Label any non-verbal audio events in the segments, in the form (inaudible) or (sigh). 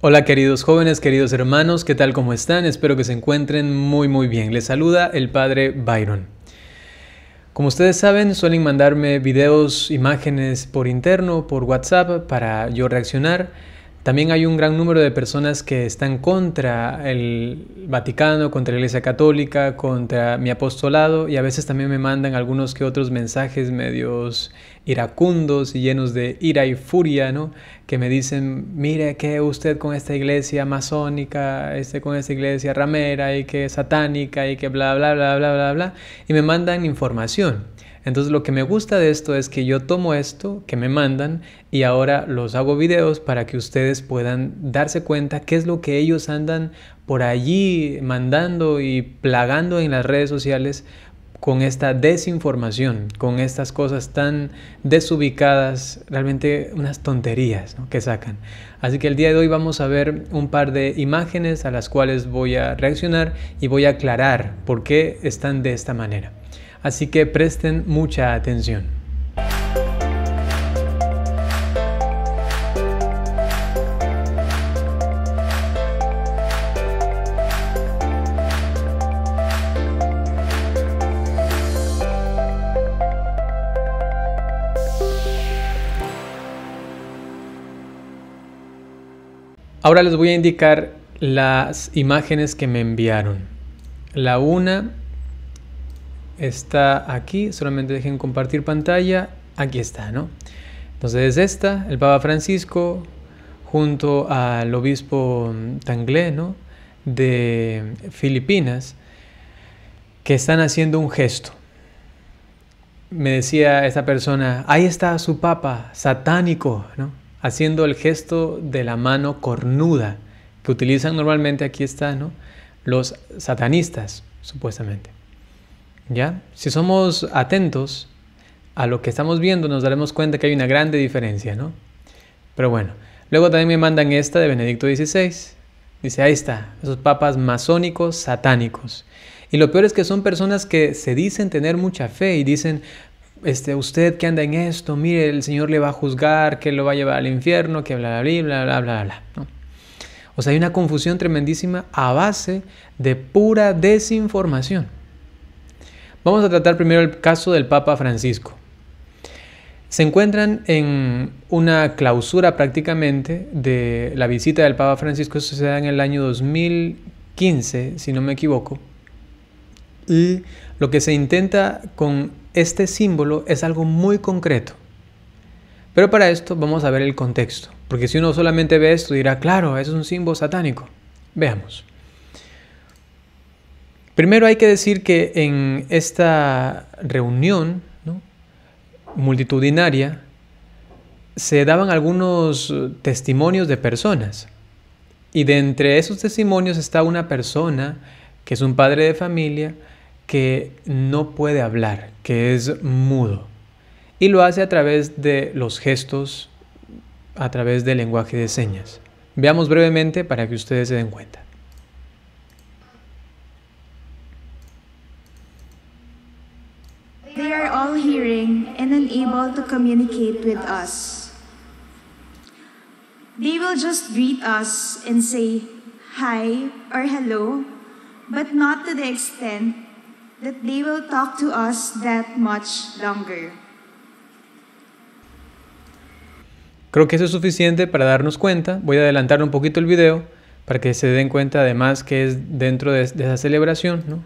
Hola queridos jóvenes, queridos hermanos, ¿qué tal cómo están? Espero que se encuentren muy muy bien. Les saluda el padre Byron. Como ustedes saben, suelen mandarme videos, imágenes por interno, por WhatsApp, para yo reaccionar. También hay un gran número de personas que están contra el Vaticano, contra la Iglesia Católica, contra mi apostolado y a veces también me mandan algunos que otros mensajes medios iracundos y llenos de ira y furia, ¿no? Que me dicen, mire que usted con esta iglesia masónica, este con esta iglesia ramera y que satánica y que bla, bla, bla, bla, bla, bla, y me mandan información. Entonces lo que me gusta de esto es que yo tomo esto que me mandan y ahora los hago videos para que ustedes puedan darse cuenta qué es lo que ellos andan por allí mandando y plagando en las redes sociales con esta desinformación, con estas cosas tan desubicadas, realmente unas tonterías que sacan. Así que el día de hoy vamos a ver un par de imágenes a las cuales voy a reaccionar y voy a aclarar por qué están de esta manera. Así que presten mucha atención. Ahora les voy a indicar las imágenes que me enviaron. La una está aquí, solamente dejen compartir pantalla. Aquí está, ¿no? Entonces esta, el Papa Francisco junto al obispo Tanglé, ¿no? De Filipinas, que están haciendo un gesto. Me decía esta persona, ahí está su papa, satánico, ¿no? haciendo el gesto de la mano cornuda que utilizan normalmente, aquí está, ¿no? Los satanistas, supuestamente. ¿Ya? Si somos atentos a lo que estamos viendo, nos daremos cuenta que hay una grande diferencia, ¿no? Pero bueno, luego también me mandan esta de Benedicto XVI. Dice, ahí está, esos papas masónicos, satánicos. Y lo peor es que son personas que se dicen tener mucha fe y dicen, este, usted que anda en esto, mire, el Señor le va a juzgar, que lo va a llevar al infierno, que bla, bla, bla, bla, bla, bla. O sea, hay una confusión tremendísima a base de pura desinformación. Vamos a tratar primero el caso del Papa Francisco. Se encuentran en una clausura prácticamente de la visita del Papa Francisco, eso se da en el año 2015, si no me equivoco. Y lo que se intenta con este símbolo es algo muy concreto. Pero para esto vamos a ver el contexto, porque si uno solamente ve esto dirá, claro, es un símbolo satánico. Veamos. Primero hay que decir que en esta reunión multitudinaria se daban algunos testimonios de personas. Y de entre esos testimonios está una persona que es un padre de familia, que no puede hablar, que es mudo. Y lo hace a través de los gestos, a través del lenguaje de señas. Veamos brevemente para que ustedes se den cuenta. They are all hearing and unable to communicate with us. They will just greet us and say hi or hello, but not to the extent Creo que eso es suficiente para darnos cuenta. Voy a adelantar un poquito el video para que se den cuenta además que es dentro de, esa celebración. ¿no?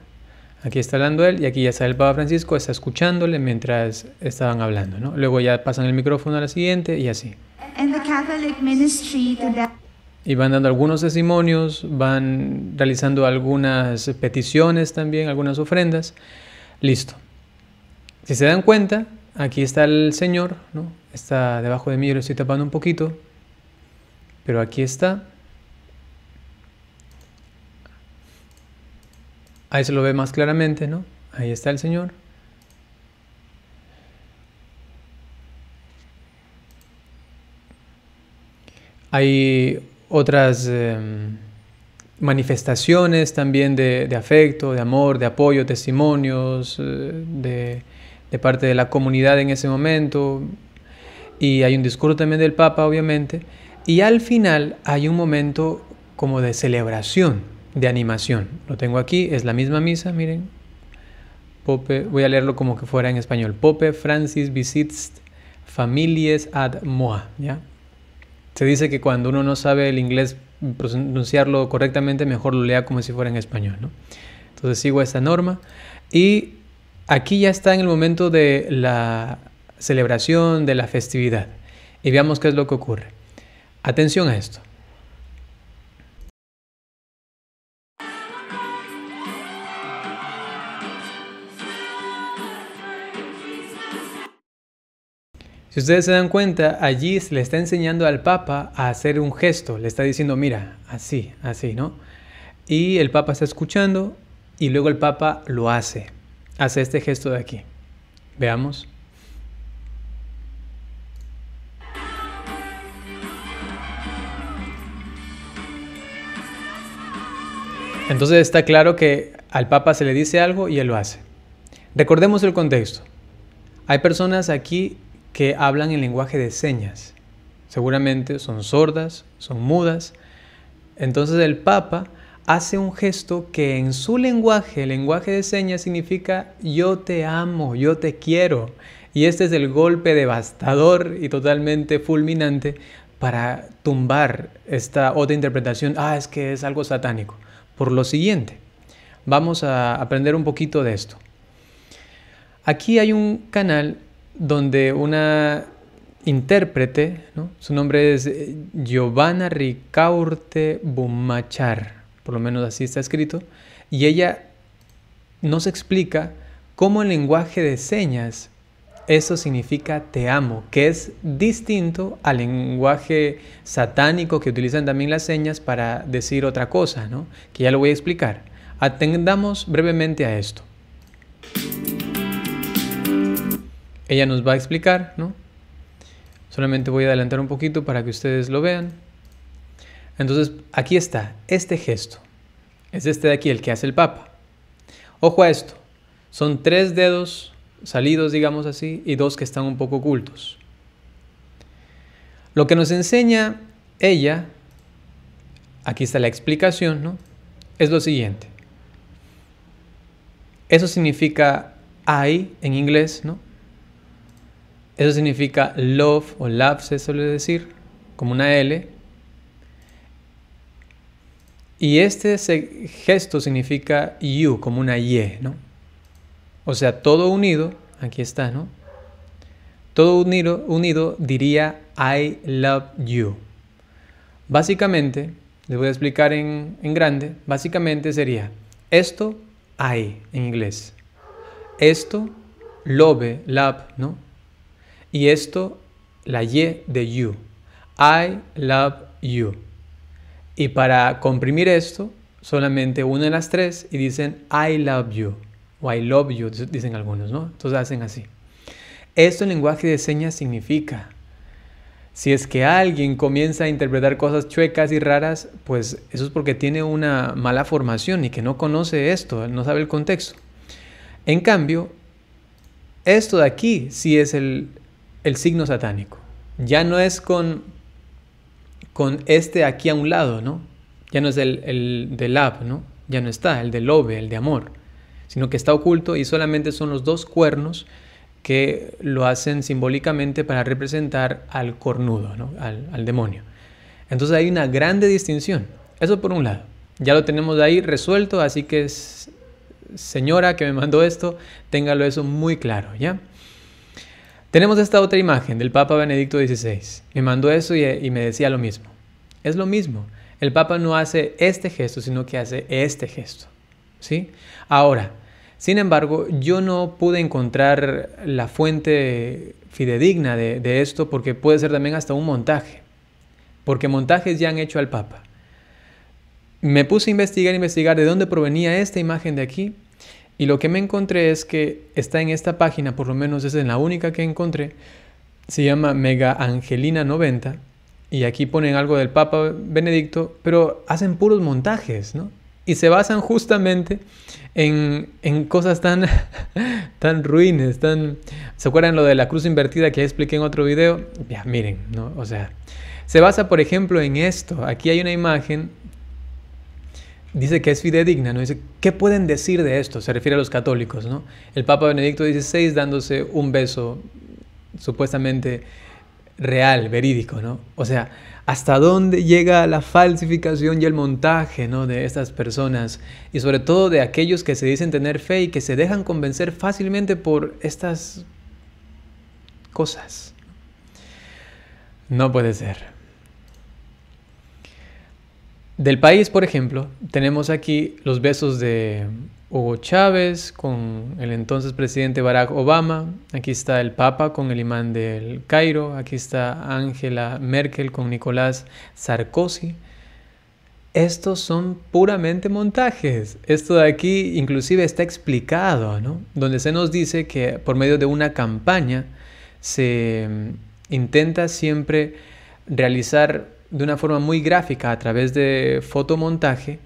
Aquí está hablando él y aquí ya está el Papa Francisco, está escuchándole mientras estaban hablando. ¿no? Luego ya pasan el micrófono a la siguiente y así. Y van dando algunos testimonios, van realizando algunas peticiones también, algunas ofrendas. Listo. Si se dan cuenta, aquí está el Señor, ¿no? Está debajo de mí, lo estoy tapando un poquito, pero aquí está. Ahí se lo ve más claramente, ¿no? Ahí está el Señor. Ahí otras em, manifestaciones también de, afecto, de amor, de apoyo, testimonios eh, de, parte de la comunidad en ese momento. Y hay un discurso también del Papa, obviamente. Y al final hay un momento como de celebración, de animación. Lo tengo aquí, es la misma misa, miren. Pope, voy a leerlo como que fuera en español. Pope Francis visits families ad Moa. ¿ya? Se dice que cuando uno no sabe el inglés pronunciarlo correctamente, mejor lo lea como si fuera en español. ¿no? Entonces sigo esta norma. Y aquí ya está en el momento de la celebración, de la festividad. Y veamos qué es lo que ocurre. Atención a esto. Si ustedes se dan cuenta, allí se le está enseñando al Papa a hacer un gesto, le está diciendo, mira, así, así, ¿no? Y el Papa está escuchando y luego el Papa lo hace, hace este gesto de aquí. Veamos. Entonces está claro que al Papa se le dice algo y él lo hace. Recordemos el contexto. Hay personas aquí que hablan en lenguaje de señas. Seguramente son sordas, son mudas. Entonces el Papa hace un gesto que en su lenguaje, el lenguaje de señas, significa yo te amo, yo te quiero. Y este es el golpe devastador y totalmente fulminante para tumbar esta otra interpretación. Ah, es que es algo satánico. Por lo siguiente, vamos a aprender un poquito de esto. Aquí hay un canal donde una intérprete, su nombre es eh, Giovanna Ricaurte Bumachar, por lo menos así está escrito, y ella nos explica cómo el lenguaje de señas, eso significa te amo, que es distinto al lenguaje satánico que utilizan también las señas para decir otra cosa, ¿no? que ya lo voy a explicar. Atendamos brevemente a esto ella nos va a explicar, ¿no? Solamente voy a adelantar un poquito para que ustedes lo vean. Entonces, aquí está, este gesto. Es este de aquí, el que hace el Papa. Ojo a esto. Son tres dedos salidos, digamos así, y dos que están un poco ocultos. Lo que nos enseña ella, aquí está la explicación, ¿no? Es lo siguiente. Eso significa hay, en inglés, ¿no? Eso significa love o love se suele decir, como una L. Y este gesto significa you, como una Y, ¿no? O sea, todo unido, aquí está, ¿no? Todo unido, diría I love you. Básicamente, les voy a explicar en, en grande, básicamente sería esto, I en inglés. Esto, love, love, ¿no? Y esto, la Y de you. I love you. Y para comprimir esto, solamente una de las tres y dicen I love you. O I love you, dicen algunos, ¿no? Entonces hacen así. Esto en lenguaje de señas significa. Si es que alguien comienza a interpretar cosas chuecas y raras, pues eso es porque tiene una mala formación y que no conoce esto, no sabe el contexto. En cambio, esto de aquí si es el el signo satánico. Ya no es con, con este aquí a un lado, ¿no? Ya no es el, el del ¿no? Ya no está, el de love, el de amor, sino que está oculto y solamente son los dos cuernos que lo hacen simbólicamente para representar al cornudo, ¿no? al, al demonio. Entonces hay una grande distinción. Eso por un lado. Ya lo tenemos ahí resuelto, así que señora que me mandó esto, téngalo eso muy claro, ¿ya? Tenemos esta otra imagen del Papa Benedicto XVI. Me mandó eso y, me decía lo mismo. Es lo mismo. El Papa no hace este gesto, sino que hace este gesto. ¿Sí? Ahora, sin embargo, yo no pude encontrar la fuente fidedigna de, de esto porque puede ser también hasta un montaje. Porque montajes ya han hecho al Papa. Me puse a investigar, investigar de dónde provenía esta imagen de aquí y lo que me encontré es que está en esta página, por lo menos es la única que encontré, se llama Mega Angelina 90 y aquí ponen algo del Papa Benedicto, pero hacen puros montajes, ¿no? Y se basan justamente en, cosas tan, (laughs) tan ruines, tan... ¿Se acuerdan lo de la cruz invertida que expliqué en otro video? Ya, miren, ¿no? O sea, se basa, por ejemplo, en esto. Aquí hay una imagen dice que es fidedigna, ¿no? Dice, ¿qué pueden decir de esto? Se refiere a los católicos, ¿no? El Papa Benedicto XVI dándose un beso supuestamente real, verídico, ¿no? O sea, ¿hasta dónde llega la falsificación y el montaje, ¿no? De estas personas y sobre todo de aquellos que se dicen tener fe y que se dejan convencer fácilmente por estas cosas. No puede ser. Del país, por ejemplo, tenemos aquí los besos de Hugo Chávez con el entonces presidente Barack Obama, aquí está el Papa con el imán del Cairo, aquí está Angela Merkel con Nicolás Sarkozy. Estos son puramente montajes. Esto de aquí inclusive está explicado, ¿no? Donde se nos dice que por medio de una campaña se intenta siempre realizar de una forma muy gráfica a través de fotomontaje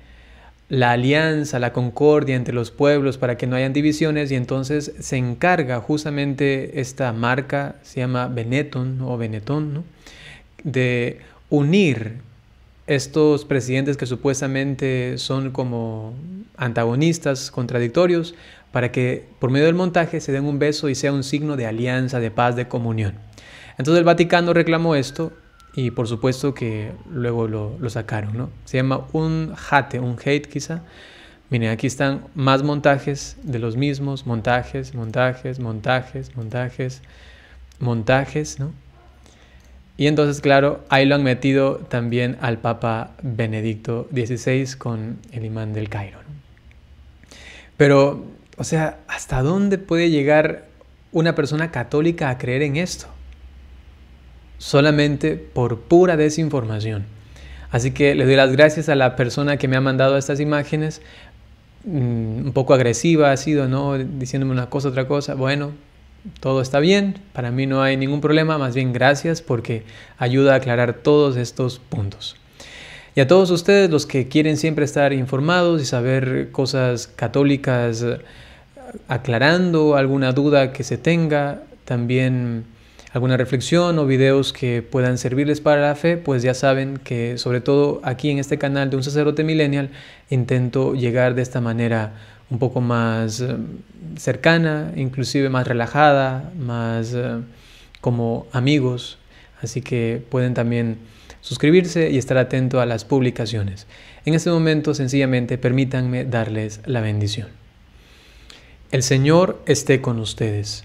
la alianza, la concordia entre los pueblos para que no hayan divisiones y entonces se encarga justamente esta marca, se llama Benetton o Benetton, de unir estos presidentes que supuestamente son como antagonistas, contradictorios, para que por medio del montaje se den un beso y sea un signo de alianza, de paz, de comunión. Entonces el Vaticano reclamó esto y por supuesto que luego lo, sacaron, ¿no? Se llama un hate, un hate quizá. Miren, aquí están más montajes de los mismos, montajes, montajes, montajes, montajes, montajes, ¿no? Y entonces, claro, ahí lo han metido también al Papa Benedicto XVI con el imán del Cairo. ¿no? Pero, o sea, ¿hasta dónde puede llegar una persona católica a creer en esto? solamente por pura desinformación. Así que le doy las gracias a la persona que me ha mandado estas imágenes. Mm, un poco agresiva ha sido, ¿no? Diciéndome una cosa, otra cosa. Bueno, todo está bien, para mí no hay ningún problema, más bien gracias porque ayuda a aclarar todos estos puntos. Y a todos ustedes los que quieren siempre estar informados y saber cosas católicas, eh, aclarando alguna duda que se tenga, también alguna reflexión o videos que puedan servirles para la fe, pues ya saben que sobre todo aquí en este canal de un sacerdote millennial intento llegar de esta manera un poco más eh, cercana, inclusive más relajada, más eh, como amigos. Así que pueden también suscribirse y estar atento a las publicaciones. En este momento sencillamente permítanme darles la bendición. El Señor esté con ustedes